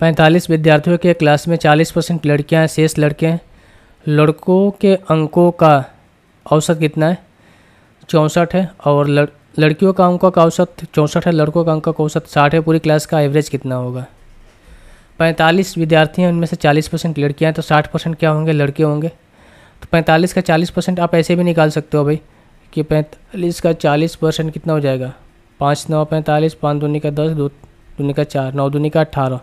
पैंतालीस विद्यार्थियों के क्लास में चालीस परसेंट लड़कियाँ हैं शेष लड़के हैं लड़कों के अंकों का औसत कितना है चौंसठ है और लड़ लड़कियों का अंकों का औसत चौंसठ है लड़कों का अंकों का औसत साठ है पूरी क्लास का एवरेज कितना होगा पैंतालीस विद्यार्थी हैं उनमें से चालीस परसेंट लड़कियाँ हैं तो साठ परसेंट क्या होंगे लड़के होंगे तो पैंतालीस का चालीस परसेंट आप ऐसे भी निकाल सकते हो भाई कि पैंतालीस का चालीस परसेंट कितना हो जाएगा पाँच नौ पैंतालीस पाँच दूनी का दस दो दूनी का चार नौ दूनी का अट्ठारह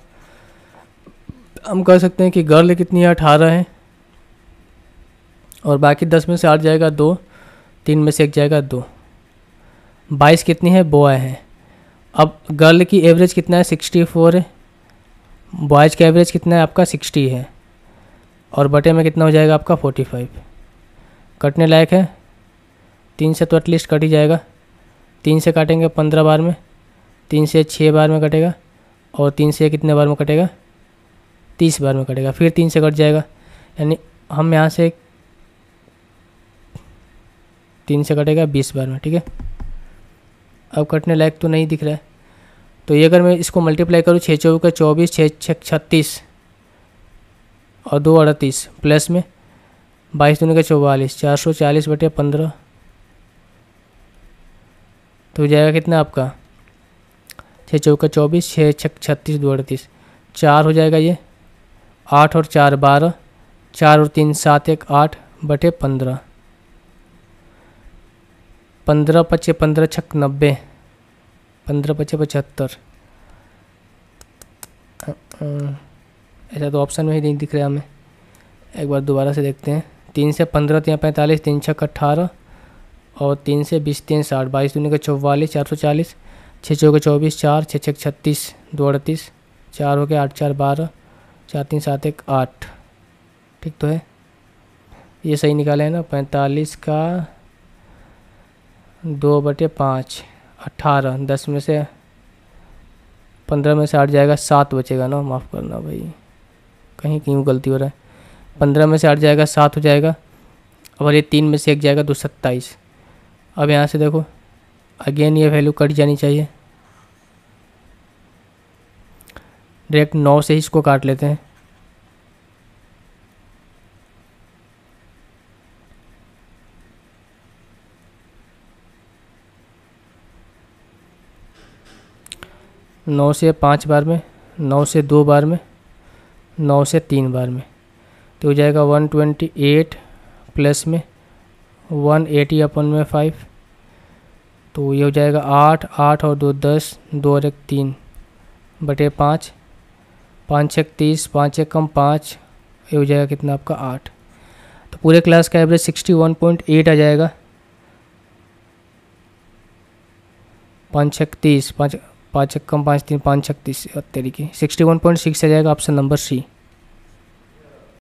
हम कह सकते हैं कि गर्ल कितनी है अठारह है और बाकी दस में से आठ जाएगा दो तीन में से एक जाएगा दो बाईस कितनी है बॉय है अब गर्ल की एवरेज कितना है सिक्सटी फोर है बॉयज़ का एवरेज कितना है आपका सिक्सटी है और बटे में कितना हो जाएगा आपका फोर्टी फाइव कटने लायक है तीन से तो एटलीस्ट कट ही जाएगा तीन से काटेंगे पंद्रह बार में तीन से छः बार में कटेगा और तीन से कितने बार में कटेगा तीस बार में कटेगा फिर तीन से कट जाएगा यानी हम यहाँ से तीन से कटेगा बीस बार में ठीक है अब कटने लायक तो नहीं दिख रहा है तो ये अगर मैं इसको मल्टीप्लाई करूँ छः चौबीस का चौबीस छः छः छत्तीस और दो अड़तीस प्लस में बाईस दून का चौवालीस चार सौ चालीस बटे पंद्रह तो हो जाएगा कितना आपका छः चौका चौबीस छः छः छत्तीस दो अड़तीस चार हो जाएगा ये आठ और चार बारह चार और तीन सात एक आठ बटे पंद्रह पंद्रह पच्चे पंद्रह छक नब्बे पंद्रह पच्चे पचहत्तर ऐसा तो ऑप्शन में ही नहीं दिख रहा हमें एक बार दोबारा से देखते हैं तीन से पंद्रह तीन पैंतालीस तीन छक अट्ठारह और तीन से बीस तीन साठ बाईस दूनी का चौवालीस चार सौ चालीस छः चौके चौबीस चार छः छः छत्तीस दो अड़तीस चार हो गया आठ चार बारह चार तीन सात एक आठ ठीक तो है ये सही निकाला है ना पैंतालीस का दो बटे पाँच अट्ठारह दस में से पंद्रह में से आठ जाएगा सात बचेगा ना माफ़ करना भाई कहीं क्यों गलती हो रहा है पंद्रह में से आठ जाएगा सात हो जाएगा और ये तीन में से एक जाएगा दो तो सत्ताईस अब यहाँ से देखो अगेन ये वैल्यू कट जानी चाहिए डायरेक्ट नौ से ही इसको काट लेते हैं नौ से पाँच बार में नौ से दो बार में नौ से तीन बार में तो हो जाएगा वन ट्वेंटी एट प्लस में वन एटी अपन में फाइव तो ये हो जाएगा आठ आठ और दो दस दो और एक तीन बटे पाँच पाँच छः तीस पाँच एक कम पाँच ये हो जाएगा कितना आपका आठ तो पूरे क्लास का average sixty one point eight आ जाएगा पाँच छः तीस पाँच पाँच एक कम पाँच तीन पाँच छः तीस तरीके सिक्सटी वन पॉइंट सिक्स आ जाएगा ऑप्शन नंबर सी